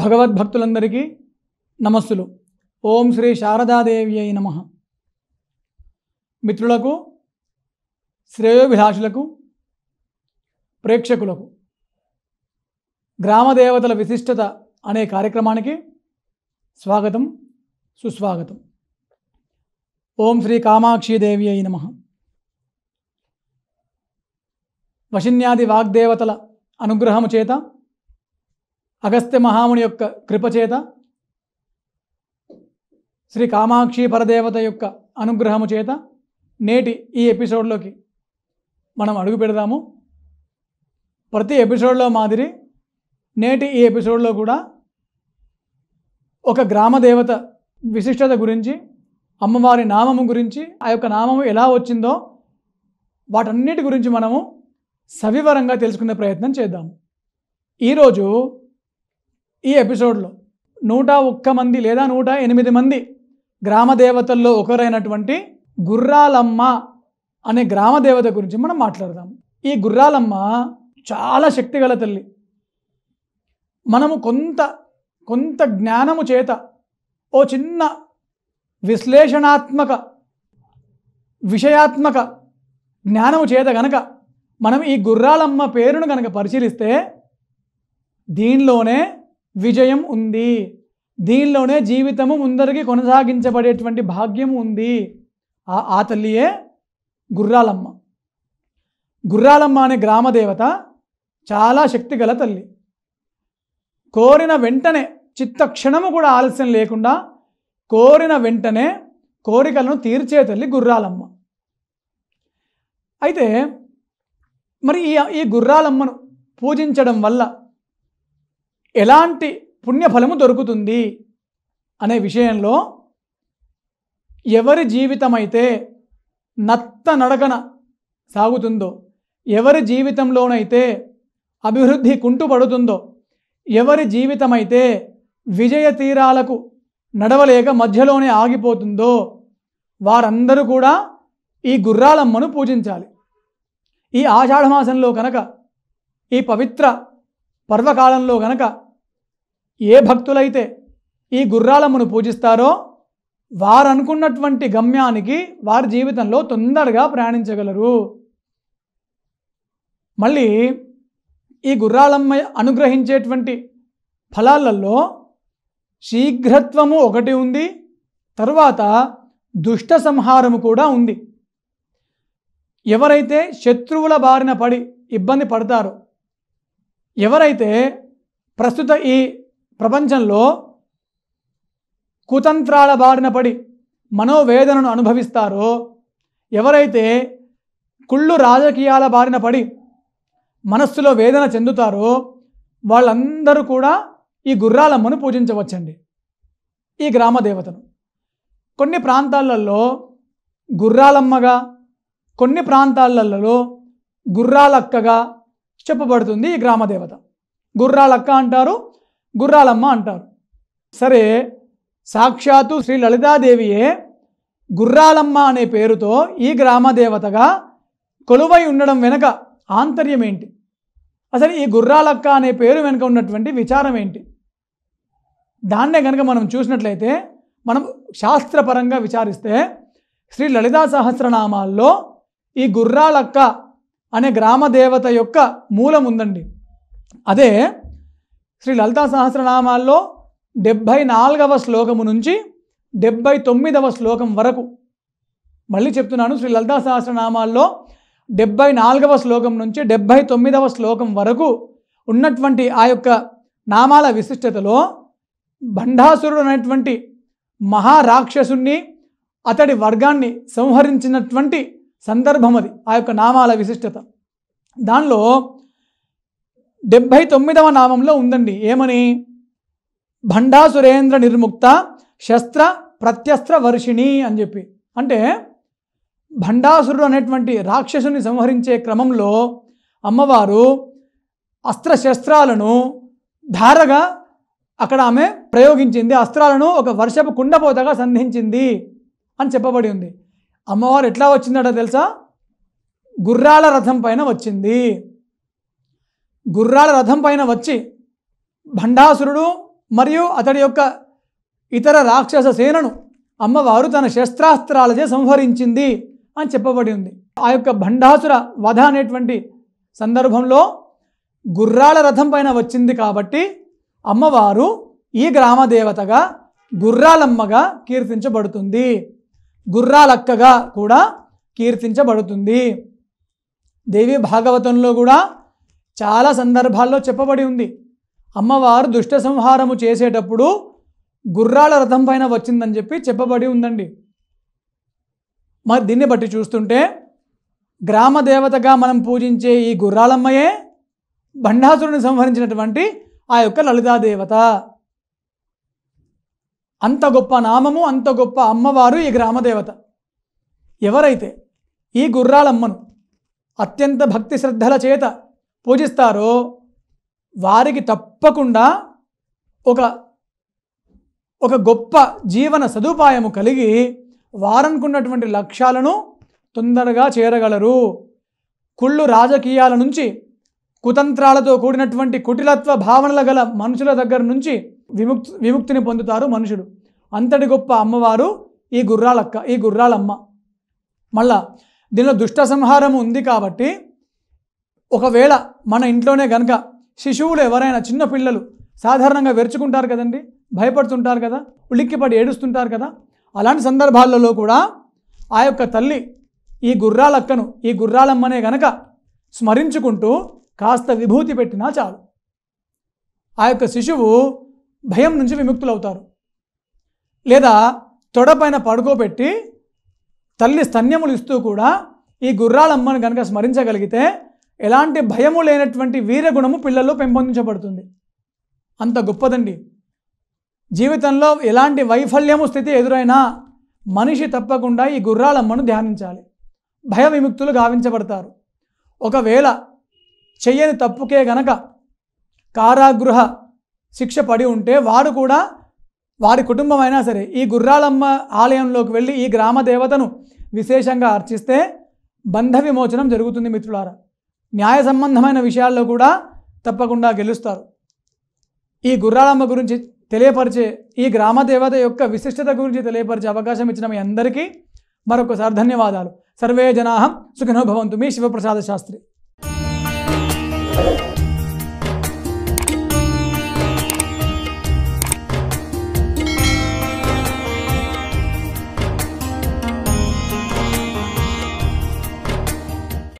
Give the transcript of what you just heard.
భగవద్భక్తులందరికీ నమస్సులు ఓం శ్రీ శారదాదేవి అయి నమ మిత్రులకు శ్రేయోభిలాషులకు ప్రేక్షకులకు గ్రామదేవతల విశిష్టత అనే కార్యక్రమానికి స్వాగతం సుస్వాగతం ఓం శ్రీ కామాక్షిదేవి అయి నమ వశిన్యాది వాగ్దేవతల అనుగ్రహము చేత అగస్త్య మహాముని యొక్క కృపచేత శ్రీ కామాక్షి పరదేవత యొక్క అనుగ్రహము చేత నేటి ఈ ఎపిసోడ్లోకి మనం అడుగు పెడదాము ప్రతి ఎపిసోడ్లో మాదిరి నేటి ఈ ఎపిసోడ్లో కూడా ఒక గ్రామ దేవత విశిష్టత గురించి అమ్మవారి నామము గురించి ఆ యొక్క నామము ఎలా వచ్చిందో వాటన్నిటి గురించి మనము సవివరంగా తెలుసుకునే ప్రయత్నం చేద్దాము ఈరోజు ఈ ఎపిసోడ్లో నూట ఒక్క మంది లేదా నూట ఎనిమిది మంది గ్రామ దేవతల్లో ఒకరైనటువంటి గుర్రాలమ్మ అనే గ్రామ దేవత గురించి మనం మాట్లాడదాం ఈ గుర్రాలమ్మ చాలా శక్తిగల తల్లి మనము కొంత కొంత జ్ఞానము చేత ఓ చిన్న విశ్లేషణాత్మక విషయాత్మక జ్ఞానము చేత గనక మనం ఈ గుర్రాలమ్మ పేరును కనుక పరిశీలిస్తే దీనిలోనే విజయం ఉంది దీనిలోనే జీవితము ముందరికి కొనసాగించబడేటువంటి భాగ్యం ఉంది ఆ తల్లియే గుర్రాలమ్మ గుర్రాలమ్మ అనే గ్రామదేవత చాలా శక్తిగల తల్లి కోరిన వెంటనే చిత్తక్షణము కూడా ఆలస్యం లేకుండా కోరిన వెంటనే కోరికలను తీర్చే తల్లి గుర్రాలమ్మ అయితే మరి ఈ గుర్రాలమ్మను పూజించడం వల్ల ఎలాంటి పుణ్యఫలము దొరుకుతుంది అనే విషయంలో ఎవరి జీవితమైతే నత్త నడకన సాగుతుందో ఎవరి జీవితంలోనైతే అభివృద్ధి కుంటుపడుతుందో ఎవరి జీవితమైతే విజయ తీరాలకు నడవలేక మధ్యలోనే ఆగిపోతుందో వారందరూ కూడా ఈ గుర్రాలమ్మను పూజించాలి ఈ ఆషాఢమాసంలో కనుక ఈ పవిత్ర పర్వకాలంలో కనుక ఏ భక్తులైతే ఈ గుర్రాలమ్మను పూజిస్తారో వారు అనుకున్నటువంటి గమ్యానికి వారి జీవితంలో తొందరగా ప్రయాణించగలరు మళ్ళీ ఈ గుర్రాలమ్మ అనుగ్రహించేటువంటి ఫలాలలో శీఘ్రత్వము ఒకటి ఉంది తర్వాత దుష్ట సంహారము కూడా ఉంది ఎవరైతే శత్రువుల బారిన పడి ఇబ్బంది పడతారో ఎవరైతే ప్రస్తుత ఈ ప్రపంచంలో కుతంత్రాల బారిన పడి మనోవేదనను అనుభవిస్తారో ఎవరైతే కుళ్ళు రాజకీయాల బారిన పడి మనస్సులో వేదన చెందుతారో వాళ్ళందరూ కూడా ఈ గుర్రాలమ్మను పూజించవచ్చండి ఈ గ్రామదేవతను కొన్ని ప్రాంతాలలో గుర్రాలమ్మగా కొన్ని ప్రాంతాలలో గుర్రాలక్కగా చెప్పబడుతుంది ఈ గ్రామదేవత గుర్రాలక్క అంటారు గుర్రాలమ్మ అంటారు సరే సాక్షాత్తు శ్రీ లలితాదేవియే గుర్రాలమ్మ అనే పేరుతో ఈ గ్రామదేవతగా కొలువై ఉండడం వెనుక ఆంతర్యం ఏంటి అసలు ఈ గుర్రాలక్క అనే పేరు వెనుక ఉన్నటువంటి విచారం ఏంటి దాన్నే కనుక మనం చూసినట్లయితే మనం శాస్త్రపరంగా విచారిస్తే శ్రీ లలితా సహస్రనామాల్లో ఈ గుర్రాలక్క అనే గ్రామదేవత యొక్క మూలం ఉందండి అదే శ్రీ లలితా సహస్రనామాల్లో డెబ్భై నాలుగవ శ్లోకము నుంచి డెబ్భై తొమ్మిదవ శ్లోకం వరకు మళ్ళీ చెప్తున్నాను శ్రీ లలితా సహస్రనామాల్లో డెబ్భై నాలుగవ శ్లోకం నుంచి డెబ్భై తొమ్మిదవ శ్లోకం వరకు ఉన్నటువంటి ఆ యొక్క నామాల విశిష్టతలో భండాసురుడు అనేటువంటి మహారాక్షసుని అతడి వర్గాన్ని సంహరించినటువంటి సందర్భం అది ఆ యొక్క నామాల విశిష్టత దానిలో డెబ్భై తొమ్మిదవ నామంలో ఉందండి ఏమని భండాసురేంద్ర నిర్ముక్త శస్త్ర ప్రత్యస్త్ర వర్షిణి అని చెప్పి అంటే భండాసురుడు అనేటువంటి రాక్షసుని సంహరించే క్రమంలో అమ్మవారు అస్త్రశస్త్రాలను ధారగా అక్కడ ఆమె ప్రయోగించింది అస్త్రాలను ఒక వర్షపు కుండపోతగా సంధించింది అని చెప్పబడి ఉంది అమ్మవారు ఎట్లా వచ్చిందట తెలుసా గుర్రాల రథం పైన వచ్చింది గుర్రాల రథం పైన వచ్చి భండాసురుడు మరియు అతడి యొక్క ఇతర రాక్షస సేనను అమ్మవారు తన శస్త్రాస్త్రాలచే సంహరించింది అని చెప్పబడి ఉంది ఆ యొక్క భండాసుర వధ అనేటువంటి సందర్భంలో గుర్రాల రథం పైన వచ్చింది కాబట్టి అమ్మవారు ఈ గ్రామదేవతగా గుర్రాలమ్మగా కీర్తించబడుతుంది గుర్రాలక్కగా కూడా కీర్తించబడుతుంది దేవి భాగవతంలో కూడా చాలా సందర్భాల్లో చెప్పబడి ఉంది అమ్మవారు దుష్ట సంహారము చేసేటప్పుడు గుర్రాల రథం పైన వచ్చిందని చెప్పి చెప్పబడి ఉందండి మరి దీన్ని బట్టి చూస్తుంటే గ్రామ దేవతగా మనం పూజించే ఈ గుర్రాలమ్మయే బండాసురుని సంహరించినటువంటి ఆ యొక్క లలితాదేవత అంత గొప్ప నామము అంత గొప్ప అమ్మవారు ఈ గ్రామదేవత ఎవరైతే ఈ గుర్రాలమ్మను అత్యంత భక్తి శ్రద్ధల చేత పూజిస్తారో వారికి తప్పకుండా ఒక ఒక గొప్ప జీవన సదుపాయము కలిగి వారనుకున్నటువంటి లక్ష్యాలను తొందరగా చేరగలరు కుళ్ళు రాజకీయాల నుంచి కుతంత్రాలతో కూడినటువంటి కుటిలత్వ భావనల గల మనుషుల దగ్గర నుంచి విముక్తి విముక్తిని పొందుతారు మనుషుడు అంతటి గొప్ప అమ్మవారు ఈ గుర్రాలక్క ఈ గుర్రాలమ్మ మళ్ళా దీనిలో దుష్ట సంహారం ఉంది కాబట్టి ఒకవేళ మన ఇంట్లోనే గనక శిశువులు ఎవరైనా చిన్న పిల్లలు సాధారణంగా వెరుచుకుంటారు కదండి భయపడుతుంటారు కదా ఉలిక్కిపడి ఏడుస్తుంటారు కదా అలాంటి సందర్భాలలో కూడా ఆ యొక్క తల్లి ఈ గుర్రాలక్కను ఈ గుర్రాలమ్మనే గనక స్మరించుకుంటూ కాస్త విభూతి పెట్టినా చాలు ఆ యొక్క శిశువు భయం నుంచి విముక్తులవుతారు లేదా తొడపైన పడుకోబెట్టి తల్లి స్తన్యములు ఇస్తూ కూడా ఈ గుర్రాలమ్మను కనుక స్మరించగలిగితే ఎలాంటి భయము లేనటువంటి వీరగుణము పిల్లల్లో పెంపొందించబడుతుంది అంత గొప్పదండి జీవితంలో ఎలాంటి వైఫల్యము స్థితి ఎదురైనా మనిషి తప్పకుండా ఈ గుర్రాలమ్మను ధ్యానించాలి భయ విముక్తులు గావించబడతారు ఒకవేళ చెయ్యని తప్పుకే గనక కారాగృహ శిక్ష పడి ఉంటే వాడు కూడా వారి కుటుంబం అయినా సరే ఈ గుర్రాలమ్మ ఆలయంలోకి వెళ్ళి ఈ గ్రామ దేవతను విశేషంగా అర్చిస్తే బంధ విమోచనం జరుగుతుంది మిత్రులారా న్యాయ సంబంధమైన విషయాల్లో కూడా తప్పకుండా గెలుస్తారు ఈ గుర్రాలమ్మ గురించి తెలియపరిచే ఈ గ్రామ దేవత యొక్క విశిష్టత గురించి తెలియపరిచే అవకాశం ఇచ్చిన మీ అందరికీ మరొకసారి ధన్యవాదాలు సర్వే జనాహం సుఖినో భవంతు మీ శివప్రసాద శాస్త్రి